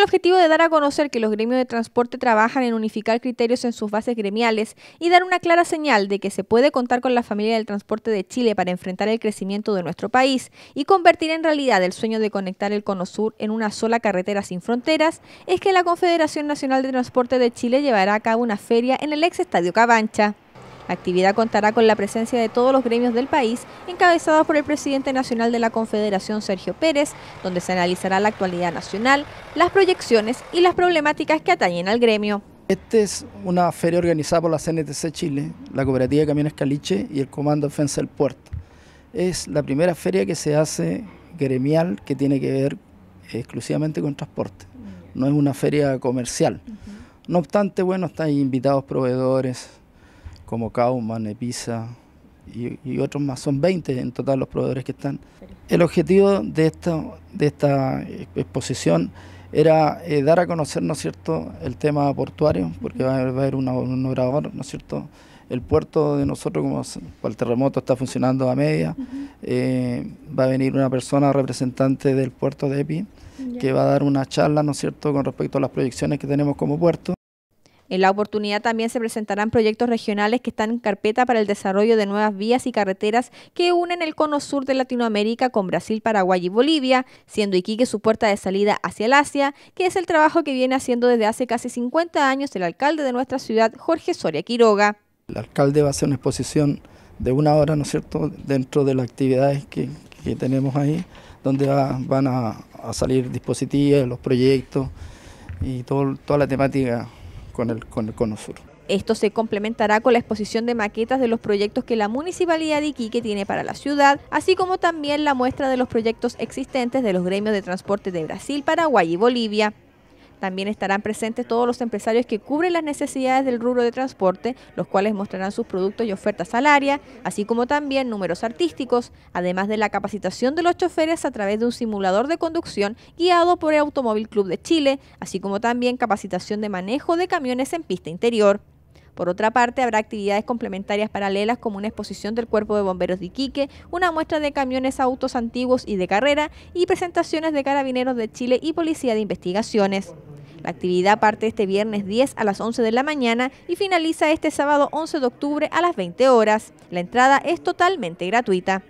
el objetivo de dar a conocer que los gremios de transporte trabajan en unificar criterios en sus bases gremiales y dar una clara señal de que se puede contar con la familia del transporte de Chile para enfrentar el crecimiento de nuestro país y convertir en realidad el sueño de conectar el Cono Sur en una sola carretera sin fronteras, es que la Confederación Nacional de Transporte de Chile llevará a cabo una feria en el ex Estadio Cabancha. La actividad contará con la presencia de todos los gremios del país, encabezados por el presidente nacional de la Confederación, Sergio Pérez, donde se analizará la actualidad nacional, las proyecciones y las problemáticas que atañen al gremio. Esta es una feria organizada por la CNTC Chile, la Cooperativa de Camiones Caliche y el Comando Defensa del Puerto. Es la primera feria que se hace gremial que tiene que ver exclusivamente con transporte. No es una feria comercial. No obstante, bueno, están invitados proveedores, como Kauman, Episa y, otros más. Son 20 en total los proveedores que están. El objetivo de esta, de esta exposición era eh, dar a conocer, ¿no es cierto?, el tema portuario, porque va a haber, un orador, ¿no es cierto?, el puerto de nosotros, como el terremoto está funcionando a media, eh, va a venir una persona representante del puerto de EPI que va a dar una charla, ¿no es cierto?, con respecto a las proyecciones que tenemos como puerto. En la oportunidad también se presentarán proyectos regionales que están en carpeta para el desarrollo de nuevas vías y carreteras que unen el cono sur de Latinoamérica con Brasil, Paraguay y Bolivia, siendo Iquique su puerta de salida hacia el Asia, que es el trabajo que viene haciendo desde hace casi 50 años el alcalde de nuestra ciudad, Jorge Soria Quiroga. El alcalde va a hacer una exposición de una hora, ¿no es cierto?, dentro de las actividades que, tenemos ahí, donde van a, salir dispositivos, los proyectos y todo, toda la temática con el, Esto se complementará con la exposición de maquetas de los proyectos que la Municipalidad de Iquique tiene para la ciudad, así como también la muestra de los proyectos existentes de los gremios de transporte de Brasil, Paraguay y Bolivia. También estarán presentes todos los empresarios que cubren las necesidades del rubro de transporte, los cuales mostrarán sus productos y ofertas al área, así como también números artísticos, además de la capacitación de los choferes a través de un simulador de conducción guiado por el Automóvil Club de Chile, así como también capacitación de manejo de camiones en pista interior. Por otra parte, habrá actividades complementarias paralelas como una exposición del Cuerpo de Bomberos de Iquique, una muestra de camiones, autos antiguos y de carrera y presentaciones de carabineros de Chile y Policía de Investigaciones. La actividad parte este viernes 10 a las 11 de la mañana y finaliza este sábado 11 de octubre a las 20 horas. La entrada es totalmente gratuita.